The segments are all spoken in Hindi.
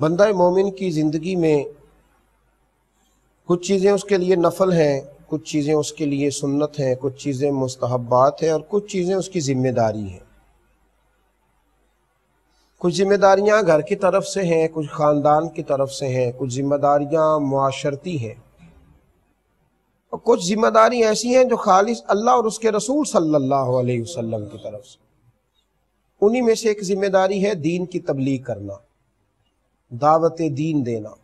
बंदा मोमिन की ज़िंदगी में कुछ चीज़ें उसके लिए नफल हैं कुछ चीज़ें उसके लिए सुन्नत हैं कुछ चीज़ें मुस्तहबात हैं और कुछ चीज़ें उसकी ज़िम्मेदारी हैं कुछ जिम्मेदारियां घर की तरफ से हैं कुछ ख़ानदान की तरफ से हैं कुछ जिम्मेदारियां माशरती हैं और कुछ जिम्मेदारी ऐसी हैं जो खालिश अल्लाह और उसके रसूल सल्लल्लाहु अलैहि वसल्लम की तरफ से उन्हीं में से एक जिम्मेदारी है दीन की तबलीग करना दावत दीन देना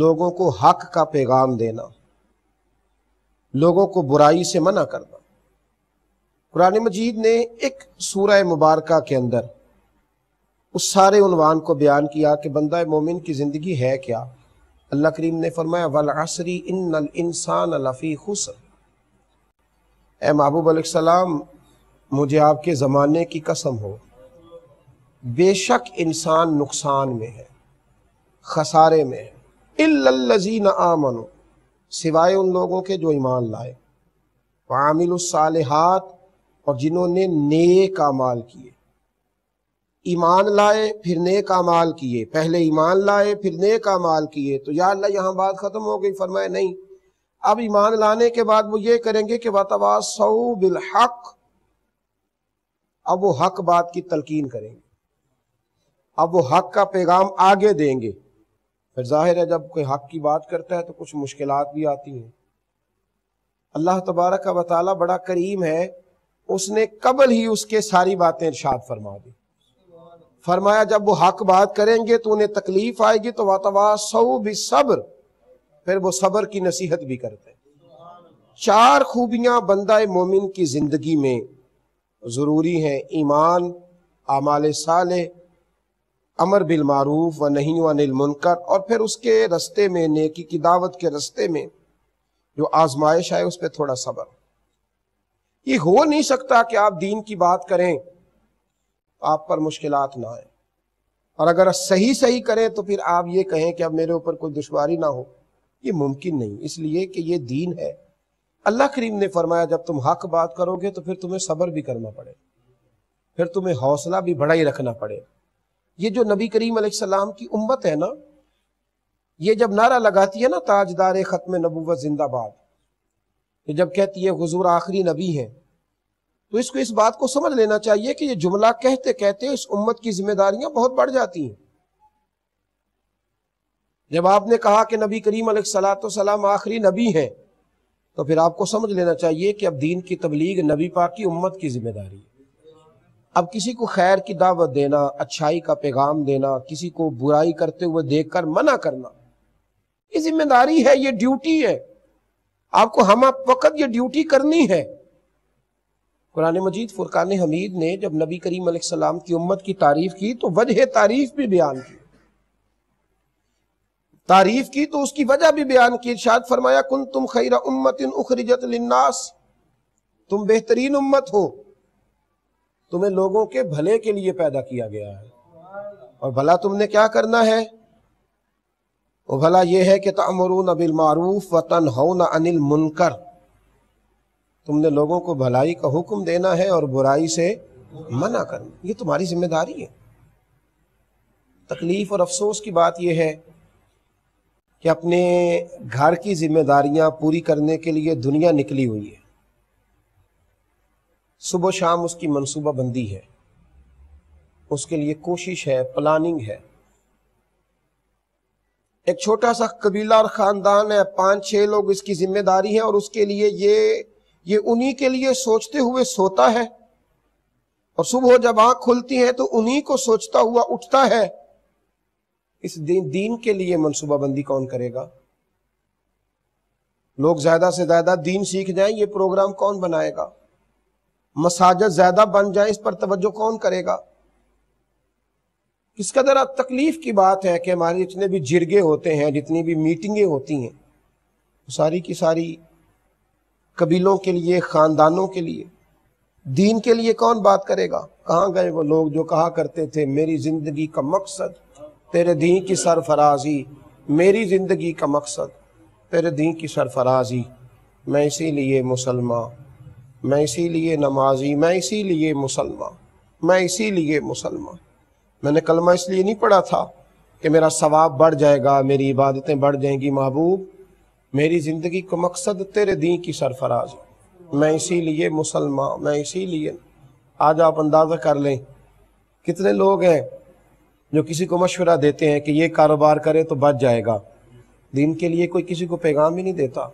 लोगों को हक का पैगाम देना लोगों को बुराई से मना करना कुरान मजीद ने एक सूरह मुबारक के अंदर उस सारे उनवान को बयान किया कि बंदा मोमिन की ज़िंदगी है क्या अल्लाह करीम ने फरमाया वल असरी इन इंसान लफ़ी खुस ए महबूब सलाम मुझे आपके ज़माने की कसम हो बेशक इंसान नुकसान में है खसारे में है न आमनो सिवाय उन लोगों के जो ईमान लाए वामिलसालहत और जिन्होंने नेक अमाल किए ईमान लाए फिर नेक अमाल किए पहले ईमान लाए फिर नेक अमाल किए तो या अल्लाह यहां बात ख़त्म हो गई फरमाए नहीं अब ईमान लाने के बाद वो ये करेंगे कि वतवा सऊ बिल हक अब वो हक बात की तलकीन करेंगे अब वो हक का पैगाम आगे देंगे फिर जाहिर है जब कोई हक की बात करता है तो कुछ मुश्किल भी आती हैं अल्लाह तबारक का वाली बड़ा करीम है उसने कबल ही उसके सारी बातें इर्शाद फरमा दी फरमाया जब वो हक बात करेंगे तो उन्हें तकलीफ आएगी तो वातावा सऊ भी सब्र फिर वो सब्र की नसीहत भी करते हैं चार खूबियां बंदा मोमिन की जिंदगी में जरूरी हैं ईमान आमाल साले अमर बिल मारूफ व नहीं अनिल मुनकर और फिर उसके रस्ते में नेकी की दावत के रस्ते में जो आजमाइश आए उस पर थोड़ा सबर ये हो नहीं सकता कि आप दीन की बात करें आप पर मुश्किल ना आए और अगर सही सही करें तो फिर आप ये कहें कि अब मेरे ऊपर कोई दुश्वारी ना हो ये मुमकिन नहीं इसलिए कि ये दीन है अल्लाह करीम ने फरमाया जब तुम हक बात करोगे तो फिर तुम्हें सबर भी करना पड़े फिर तुम्हें हौसला भी बढ़ाई ही रखना पड़ेगा ये जो नबी करीम सलाम की उम्मत है ना ये जब नारा लगाती है ना ताजदार ख़त्म नबूवत जिंदाबाद तो जब कहती है हजूर आखिरी नबी है तो इसको इस बात को समझ लेना चाहिए कि ये जुमला कहते कहते इस उम्मत की जिम्मेदारियां बहुत बढ़ जाती हैं जब आपने कहा कि नबी करीम सलाम आखिरी नबी है तो फिर आपको समझ लेना चाहिए कि अब दीन की तबलीग नबी पाक की उम्मत की जिम्मेदारी है अब किसी को खैर की दावत देना अच्छाई का पैगाम देना किसी को बुराई करते हुए देखकर मना करना ये जिम्मेदारी है ये ड्यूटी है आपको हम आप वक्त ये ड्यूटी करनी है कुरान मजीद फुरकान हमीद ने जब नबी करीम सलाम की उम्मत की तारीफ की तो वजह तारीफ भी बयान की तारीफ की तो उसकी वजह भी बयान की शायद फरमाया कुन तुम खैरा उम्मत उखरिजत लिन्नास तुम बेहतरीन उम्मत हो तुम्हें लोगों के भले के लिए पैदा किया गया है और भला तुमने क्या करना है वो भला ये है कि तमरून अबिल मारूफ व न अनिल मुनकर तुमने लोगों को भलाई का हुक्म देना है और बुराई से मना करना ये तुम्हारी जिम्मेदारी है तकलीफ और अफसोस की बात यह है कि अपने घर की जिम्मेदारियां पूरी करने के लिए दुनिया निकली हुई है सुबह शाम उसकी मनसूबा बंदी है उसके लिए कोशिश है प्लानिंग है एक छोटा सा कबीला और खानदान है पांच छह लोग इसकी जिम्मेदारी है और उसके लिए ये ये उन्हीं के लिए सोचते हुए सोता है और सुबह जब आंख खुलती है तो उन्हीं को सोचता हुआ उठता है इस दिन दीन के लिए मनसूबाबंदी कौन करेगा लोग ज्यादा से ज्यादा दीन सीख जाएं ये प्रोग्राम कौन बनाएगा मसाजत ज्यादा बन जाए इस पर तवज्जो कौन करेगा किस कदर तकलीफ की बात है कि हमारे जितने भी जिरगे होते हैं जितनी भी मीटिंगें होती हैं सारी की सारी कबीलों के लिए ख़ानदानों के लिए दीन के लिए कौन बात करेगा कहाँ गए वो लोग जो कहा करते थे मेरी ज़िंदगी का मकसद तेरे दीन की सरफराजी मेरी ज़िंदगी का मकसद तेरे दीन की सरफराजी मैं इसीलिए मुसलमान मैं इसीलिए नमाजी मैं इसीलिए मुसलमान मैं इसीलिए मुसलमान मैंने कलमा इसलिए नहीं पढ़ा था कि मेरा सवाब बढ़ जाएगा मेरी इबादतें बढ़ जाएंगी महबूब मेरी ज़िंदगी को मकसद तेरे दी की सरफराज मैं इसीलिए मुसलमान मैं इसीलिए आज आप अंदाज़ा कर लें कितने लोग हैं जो किसी को मशवरा देते हैं कि ये कारोबार करे तो बच जाएगा दीन के लिए कोई किसी को पैगाम ही नहीं देता